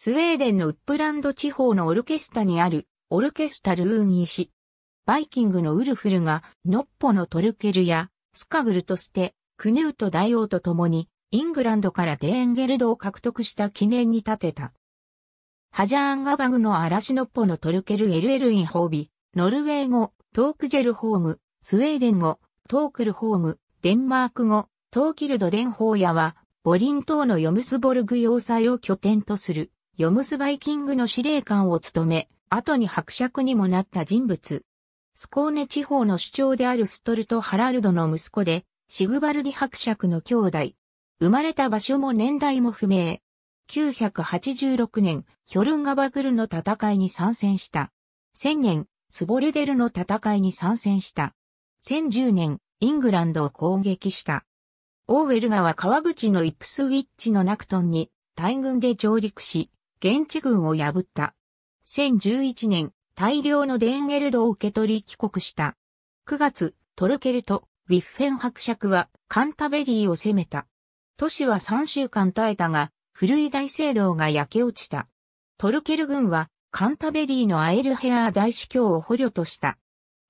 スウェーデンのウップランド地方のオルケスタにある、オルケスタルーン石。バイキングのウルフルが、ノッポのトルケルや、スカグルとして、クヌート大王と共に、イングランドからデーンゲルドを獲得した記念に建てた。ハジャーンガバグの嵐のっぽのトルケルエルエルインホービ、ノルウェー語、トークジェルホーム、スウェーデン語、トークルホーム、デンマーク語、トーキルドデンホーヤは、ボリン島のヨムスボルグ要塞を拠点とする。ヨムスバイキングの司令官を務め、後に伯爵にもなった人物。スコーネ地方の首長であるストルト・ハラルドの息子で、シグバルディ伯爵の兄弟。生まれた場所も年代も不明。986年、ヒョルンガバグルの戦いに参戦した。1000年、スボルデルの戦いに参戦した。1010年、イングランドを攻撃した。オーウェル川川口のイプスウィッチのナクトンに大軍で上陸し、現地軍を破った。1011年、大量のデンエルドを受け取り帰国した。9月、トルケルとウィッフェン伯爵はカンタベリーを攻めた。都市は3週間耐えたが、古い大聖堂が焼け落ちた。トルケル軍はカンタベリーのアエルヘアー大司教を捕虜とした。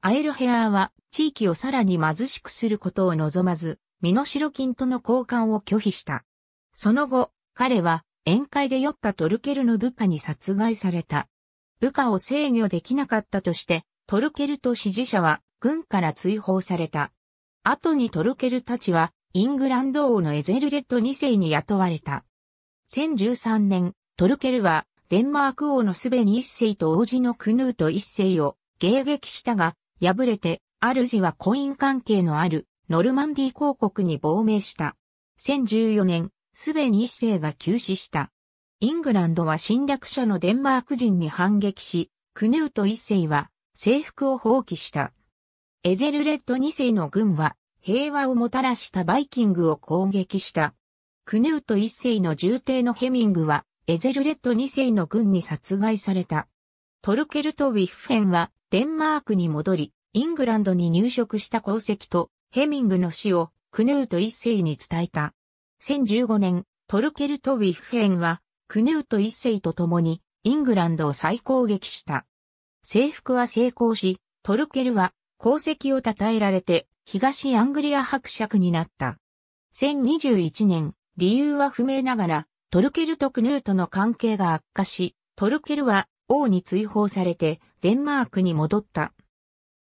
アエルヘアーは地域をさらに貧しくすることを望まず、身代金との交換を拒否した。その後、彼は宴会で酔ったトルケルの部下に殺害された。部下を制御できなかったとして、トルケルと支持者は軍から追放された。後にトルケルたちはイングランド王のエゼルレッド2世に雇われた。1013年、トルケルはデンマーク王のスベニ1世と王子のクヌート1世を迎撃したが、敗れて、主は婚姻関係のあるノルマンディー公国に亡命した。1014年、スベン一世が急死した。イングランドは侵略者のデンマーク人に反撃し、クヌート一世は征服を放棄した。エゼルレッド二世の軍は平和をもたらしたバイキングを攻撃した。クヌート一世の重邸のヘミングはエゼルレッド二世の軍に殺害された。トルケルト・ウィッフェンはデンマークに戻り、イングランドに入植した功績とヘミングの死をクヌート一世に伝えた。1015年、トルケルとウィフヘンは、クヌート一世と共に、イングランドを再攻撃した。征服は成功し、トルケルは、功績を称えられて、東アングリア伯爵になった。1021年、理由は不明ながら、トルケルとクヌートの関係が悪化し、トルケルは王に追放されてデンマークに戻った。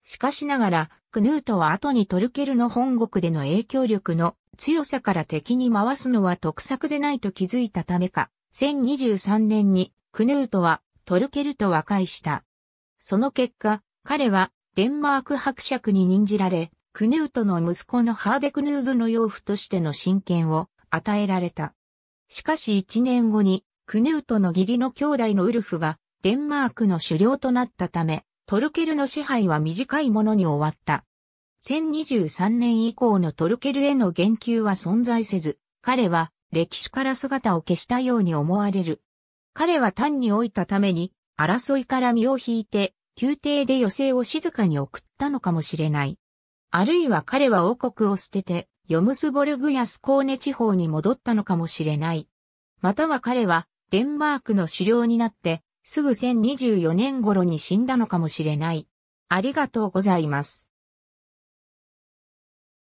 しかしながら、クヌートは後にトルケルの本国での影響力の強さから敵に回すのは得策でないと気づいたためか、1023年にクヌートはトルケルと和解した。その結果、彼はデンマーク伯爵に任じられ、クヌートの息子のハーデクヌーズの養父としての親権を与えられた。しかし1年後に、クヌートの義理の兄弟のウルフがデンマークの首領となったため、トルケルの支配は短いものに終わった。1023年以降のトルケルへの言及は存在せず、彼は歴史から姿を消したように思われる。彼は単に老いたために、争いから身を引いて、宮廷で余生を静かに送ったのかもしれない。あるいは彼は王国を捨てて、ヨムスボルグやスコーネ地方に戻ったのかもしれない。または彼は、デンマークの狩猟になって、すぐ1024年頃に死んだのかもしれない。ありがとうございます。